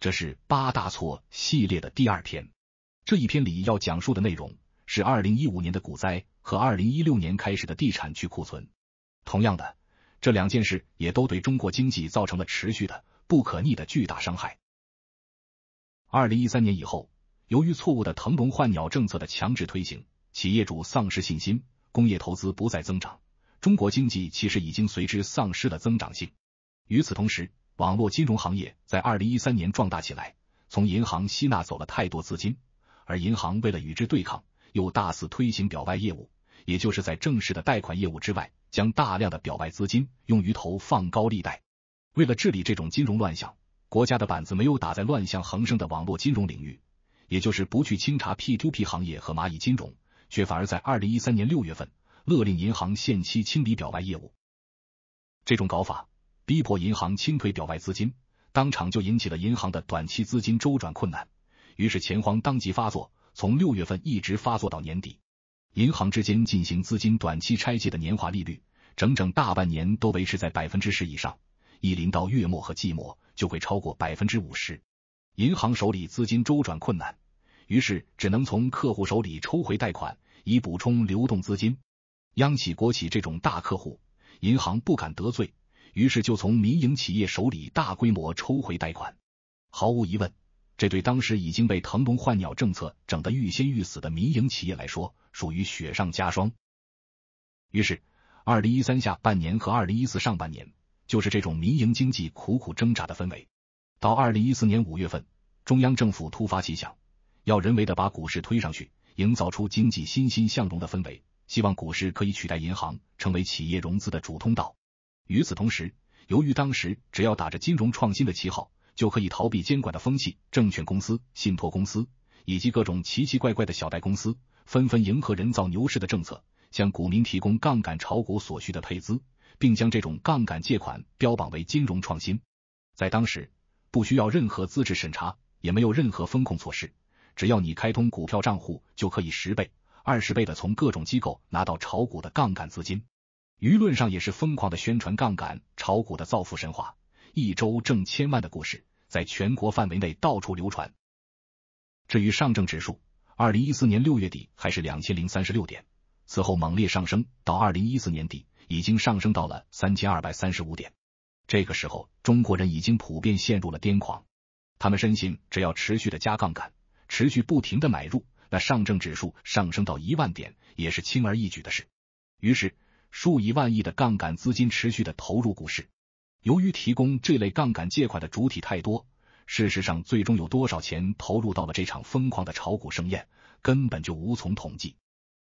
这是八大错系列的第二篇。这一篇里要讲述的内容是二零一五年的股灾和二零一六年开始的地产去库存。同样的，这两件事也都对中国经济造成了持续的不可逆的巨大伤害。二零一三年以后，由于错误的腾笼换鸟政策的强制推行，企业主丧失信心，工业投资不再增长，中国经济其实已经随之丧失了增长性。与此同时，网络金融行业在二零一三年壮大起来，从银行吸纳走了太多资金，而银行为了与之对抗，又大肆推行表外业务，也就是在正式的贷款业务之外，将大量的表外资金用于投放高利贷。为了治理这种金融乱象，国家的板子没有打在乱象横生的网络金融领域，也就是不去清查 P to P 行业和蚂蚁金融，却反而在二零一三年六月份勒令银行限期清理表外业务，这种搞法。逼迫银行清退表外资金，当场就引起了银行的短期资金周转困难。于是钱荒当即发作，从六月份一直发作到年底。银行之间进行资金短期拆借的年化利率，整整大半年都维持在百分之十以上。一临到月末和季末，就会超过百分之五十。银行手里资金周转困难，于是只能从客户手里抽回贷款以补充流动资金。央企、国企这种大客户，银行不敢得罪。于是就从民营企业手里大规模抽回贷款。毫无疑问，这对当时已经被“腾笼换鸟”政策整得欲仙欲死的民营企业来说，属于雪上加霜。于是，二零一三下半年和二零一四上半年，就是这种民营经济苦苦挣扎的氛围。到二零一四年五月份，中央政府突发奇想，要人为的把股市推上去，营造出经济欣欣向荣的氛围，希望股市可以取代银行，成为企业融资的主通道。与此同时，由于当时只要打着金融创新的旗号，就可以逃避监管的风气，证券公司、信托公司以及各种奇奇怪怪的小贷公司纷纷迎合人造牛市的政策，向股民提供杠杆炒股所需的配资，并将这种杠杆借款标榜为金融创新。在当时，不需要任何资质审查，也没有任何风控措施，只要你开通股票账户，就可以十倍、二十倍的从各种机构拿到炒股的杠杆资金。舆论上也是疯狂的宣传杠杆炒股的造富神话，一周挣千万的故事，在全国范围内到处流传。至于上证指数，二零一四年六月底还是两千零三十六点，此后猛烈上升，到二零一四年底已经上升到了三千二百三十五点。这个时候，中国人已经普遍陷入了癫狂，他们深信只要持续的加杠杆，持续不停的买入，那上证指数上升到一万点也是轻而易举的事。于是。数以万亿的杠杆资金持续的投入股市，由于提供这类杠杆借款的主体太多，事实上最终有多少钱投入到了这场疯狂的炒股盛宴，根本就无从统计。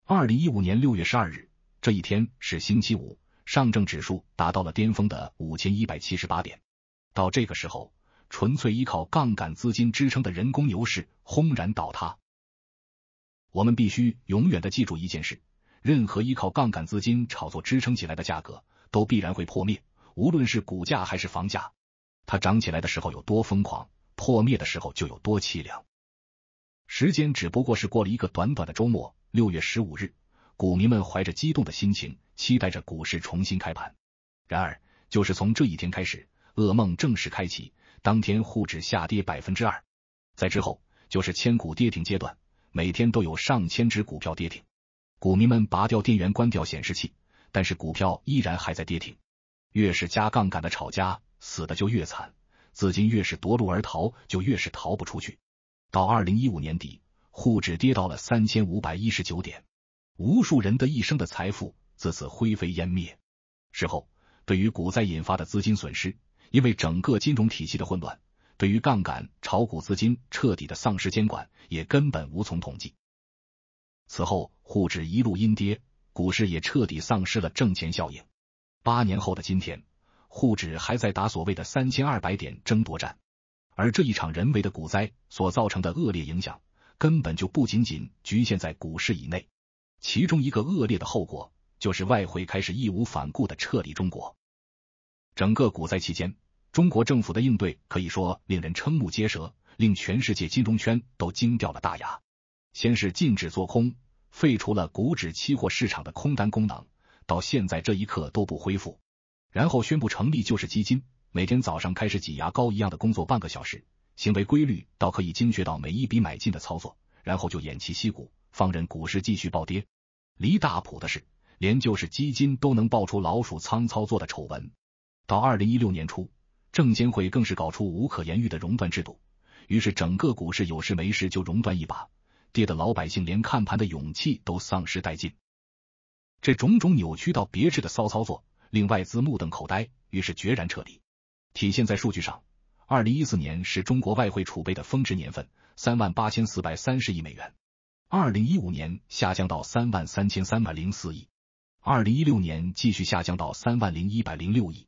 二零一五年六月十二日，这一天是星期五，上证指数达到了巅峰的五千一百七十八点。到这个时候，纯粹依靠杠杆资金支撑的人工牛市轰然倒塌。我们必须永远的记住一件事。任何依靠杠杆资金炒作支撑起来的价格，都必然会破灭。无论是股价还是房价，它涨起来的时候有多疯狂，破灭的时候就有多凄凉。时间只不过是过了一个短短的周末，六月十五日，股民们怀着激动的心情，期待着股市重新开盘。然而，就是从这一天开始，噩梦正式开启。当天沪指下跌百分之二，在之后就是千股跌停阶段，每天都有上千只股票跌停。股民们拔掉电源，关掉显示器，但是股票依然还在跌停。越是加杠杆的炒家，死的就越惨，资金越是夺路而逃，就越是逃不出去。到二零一五年底，沪指跌到了三千五百一十九点，无数人的一生的财富自此灰飞烟灭。事后，对于股灾引发的资金损失，因为整个金融体系的混乱，对于杠杆炒股资金彻底的丧失监管，也根本无从统计。此后，沪指一路阴跌，股市也彻底丧失了挣钱效应。八年后的今天，沪指还在打所谓的三千二百点争夺战。而这一场人为的股灾所造成的恶劣影响，根本就不仅仅局限在股市以内。其中一个恶劣的后果，就是外汇开始义无反顾的撤离中国。整个股灾期间，中国政府的应对可以说令人瞠目结舌，令全世界金融圈都惊掉了大牙。先是禁止做空，废除了股指期货市场的空单功能，到现在这一刻都不恢复。然后宣布成立就是基金，每天早上开始挤牙膏一样的工作半个小时，行为规律倒可以精确到每一笔买进的操作，然后就偃旗息鼓，放任股市继续暴跌。离大谱的是，连就是基金都能爆出老鼠仓操作的丑闻。到二零一六年初，证监会更是搞出无可言喻的熔断制度，于是整个股市有事没事就熔断一把。跌的老百姓连看盘的勇气都丧失殆尽，这种种扭曲到别致的骚操作令外资目瞪口呆，于是决然撤离。体现在数据上，二零一四年是中国外汇储备的峰值年份，三万八千四百三十亿美元；二零一五年下降到三万三千三百零四亿；二零一六年继续下降到三万零一百零六亿，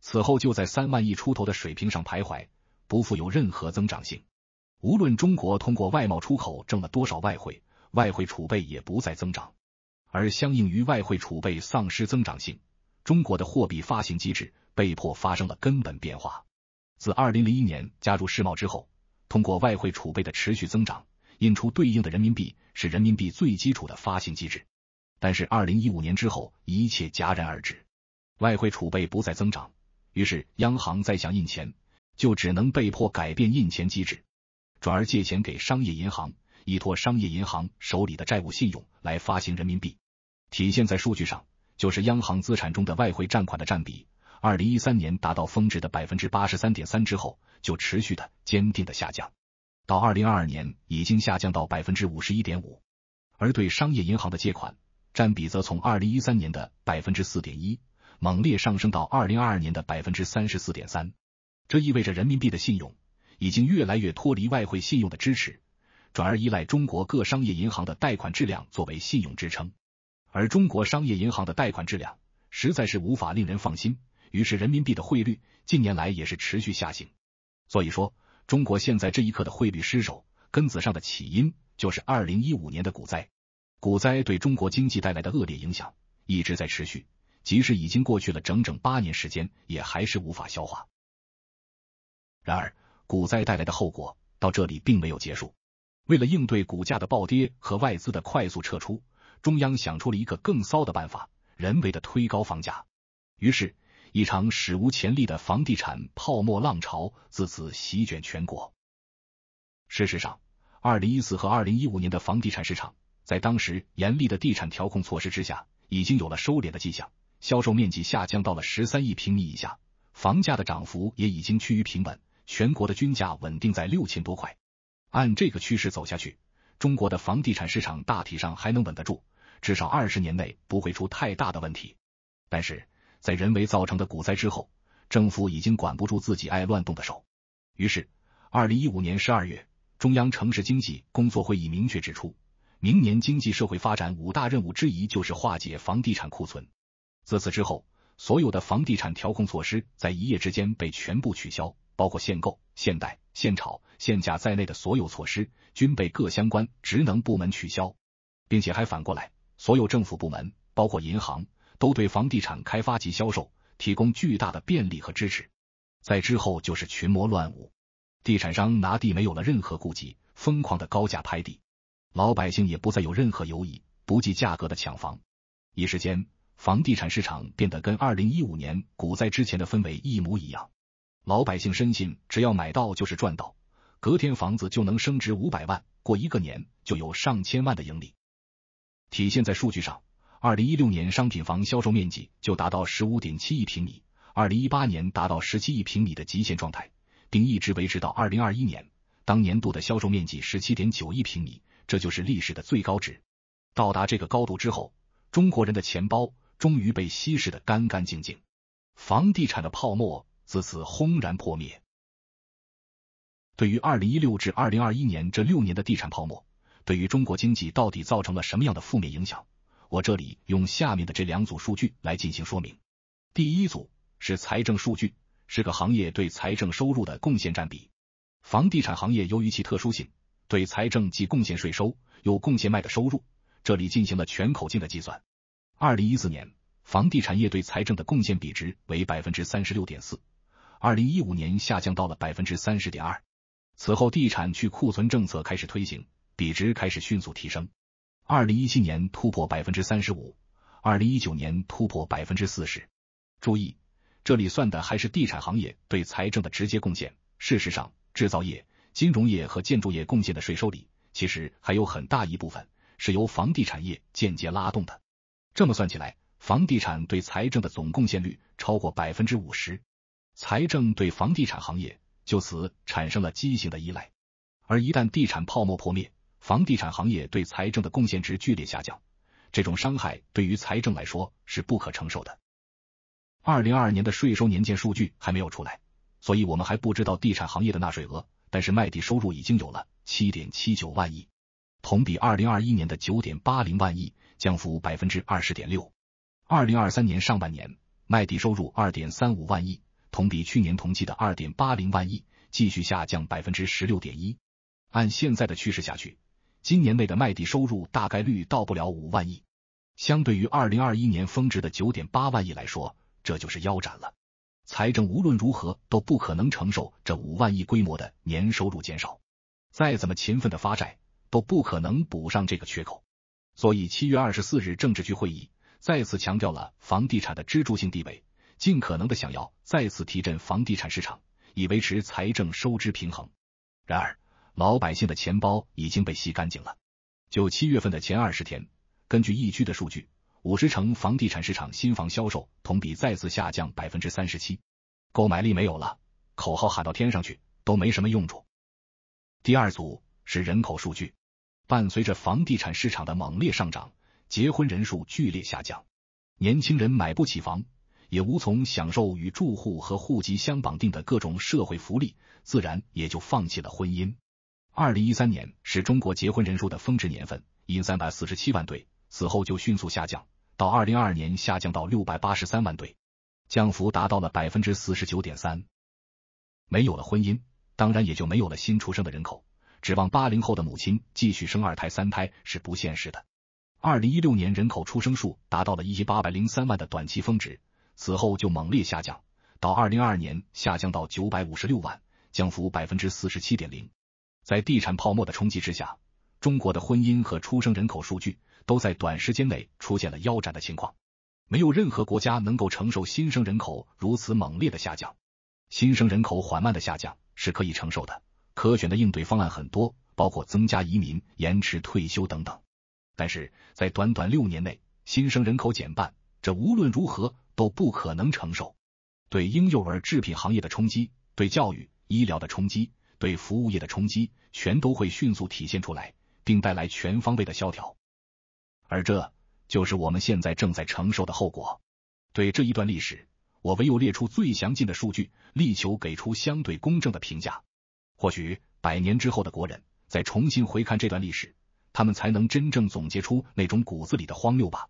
此后就在三万亿出头的水平上徘徊，不负有任何增长性。无论中国通过外贸出口挣了多少外汇，外汇储备也不再增长，而相应于外汇储备丧失增长性，中国的货币发行机制被迫发生了根本变化。自二零零一年加入世贸之后，通过外汇储备的持续增长印出对应的人民币，是人民币最基础的发行机制。但是二零一五年之后，一切戛然而止，外汇储备不再增长，于是央行再想印钱，就只能被迫改变印钱机制。转而借钱给商业银行，依托商业银行手里的债务信用来发行人民币。体现在数据上，就是央行资产中的外汇占款的占比，二零一三年达到峰值的百分之八十三点三之后，就持续的坚定的下降，到二零二二年已经下降到百分之五十一点五。而对商业银行的借款占比则从二零一三年的百分之四点一猛烈上升到二零二二年的百分之三十四点三，这意味着人民币的信用。已经越来越脱离外汇信用的支持，转而依赖中国各商业银行的贷款质量作为信用支撑，而中国商业银行的贷款质量实在是无法令人放心，于是人民币的汇率近年来也是持续下行。所以说，中国现在这一刻的汇率失守，根子上的起因就是2015年的股灾，股灾对中国经济带来的恶劣影响一直在持续，即使已经过去了整整八年时间，也还是无法消化。然而。股灾带来的后果到这里并没有结束。为了应对股价的暴跌和外资的快速撤出，中央想出了一个更骚的办法——人为的推高房价。于是，一场史无前例的房地产泡沫浪潮自此席卷全国。事实上，二零一四和二零一五年的房地产市场，在当时严厉的地产调控措施之下，已经有了收敛的迹象，销售面积下降到了十三亿平米以下，房价的涨幅也已经趋于平稳。全国的均价稳定在六千多块，按这个趋势走下去，中国的房地产市场大体上还能稳得住，至少二十年内不会出太大的问题。但是在人为造成的股灾之后，政府已经管不住自己爱乱动的手，于是，二零一五年十二月，中央城市经济工作会议明确指出，明年经济社会发展五大任务之一就是化解房地产库存。自此之后，所有的房地产调控措施在一夜之间被全部取消。包括限购、限贷、限炒、限价在内的所有措施，均被各相关职能部门取消，并且还反过来，所有政府部门，包括银行，都对房地产开发及销售提供巨大的便利和支持。在之后就是群魔乱舞，地产商拿地没有了任何顾忌，疯狂的高价拍地，老百姓也不再有任何犹疑，不计价格的抢房。一时间，房地产市场变得跟二零一五年股灾之前的氛围一模一样。老百姓深信，只要买到就是赚到，隔天房子就能升值五百万，过一个年就有上千万的盈利。体现在数据上，二零一六年商品房销售面积就达到十五点七亿平米，二零一八年达到十七亿平米的极限状态，并一直维持到二零二一年，当年度的销售面积十七点九亿平米，这就是历史的最高值。到达这个高度之后，中国人的钱包终于被稀释的干干净净，房地产的泡沫。自此轰然破灭。对于二零一六至二零二一年这六年的地产泡沫，对于中国经济到底造成了什么样的负面影响？我这里用下面的这两组数据来进行说明。第一组是财政数据，是个行业对财政收入的贡献占比。房地产行业由于其特殊性，对财政既贡献税收，又贡献卖的收入。这里进行了全口径的计算。二零一四年，房地产业对财政的贡献比值为百分之三十六点四。二零一五年下降到了百分之三十点二，此后地产去库存政策开始推行，比值开始迅速提升。二零一七年突破百分之三十五，二零一九年突破百分之四十。注意，这里算的还是地产行业对财政的直接贡献。事实上，制造业、金融业和建筑业贡献的税收里，其实还有很大一部分是由房地产业间接拉动的。这么算起来，房地产对财政的总贡献率超过百分之五十。财政对房地产行业就此产生了畸形的依赖，而一旦地产泡沫破灭，房地产行业对财政的贡献值剧烈下降，这种伤害对于财政来说是不可承受的。二零二二年的税收年鉴数据还没有出来，所以我们还不知道地产行业的纳税额，但是卖地收入已经有了七点七九万亿，同比二零二一年的九点八零万亿，降幅百分之二十点六。二零二三年上半年卖地收入二点三五万亿。同比去年同期的二点八零万亿，继续下降百分之十六点一。按现在的趋势下去，今年内的卖地收入大概率到不了五万亿。相对于二零二一年峰值的九点八万亿来说，这就是腰斩了。财政无论如何都不可能承受这五万亿规模的年收入减少，再怎么勤奋的发债，都不可能补上这个缺口。所以七月二十四日政治局会议再次强调了房地产的支柱性地位。尽可能的想要再次提振房地产市场，以维持财政收支平衡。然而，老百姓的钱包已经被吸干净了。就七月份的前二十天，根据易居的数据，五十城房地产市场新房销售同比再次下降百分之三十七，购买力没有了，口号喊到天上去都没什么用处。第二组是人口数据，伴随着房地产市场的猛烈上涨，结婚人数剧烈下降，年轻人买不起房。也无从享受与住户和户籍相绑定的各种社会福利，自然也就放弃了婚姻。二零一三年是中国结婚人数的峰值年份，因三百四十七万对，此后就迅速下降，到二零二二年下降到六百八十三万对，降幅达到了百分之四十九点三。没有了婚姻，当然也就没有了新出生的人口，指望八零后的母亲继续生二胎、三胎是不现实的。二零一六年人口出生数达到了一八百零三万的短期峰值。此后就猛烈下降，到二零二二年下降到九百五十六万，降幅百分之四十七点零。在地产泡沫的冲击之下，中国的婚姻和出生人口数据都在短时间内出现了腰斩的情况。没有任何国家能够承受新生人口如此猛烈的下降。新生人口缓慢的下降是可以承受的，可选的应对方案很多，包括增加移民、延迟退休等等。但是在短短六年内，新生人口减半，这无论如何。都不可能承受对婴幼儿制品行业的冲击，对教育、医疗的冲击，对服务业的冲击，全都会迅速体现出来，并带来全方位的萧条。而这就是我们现在正在承受的后果。对这一段历史，我唯有列出最详尽的数据，力求给出相对公正的评价。或许百年之后的国人再重新回看这段历史，他们才能真正总结出那种骨子里的荒谬吧。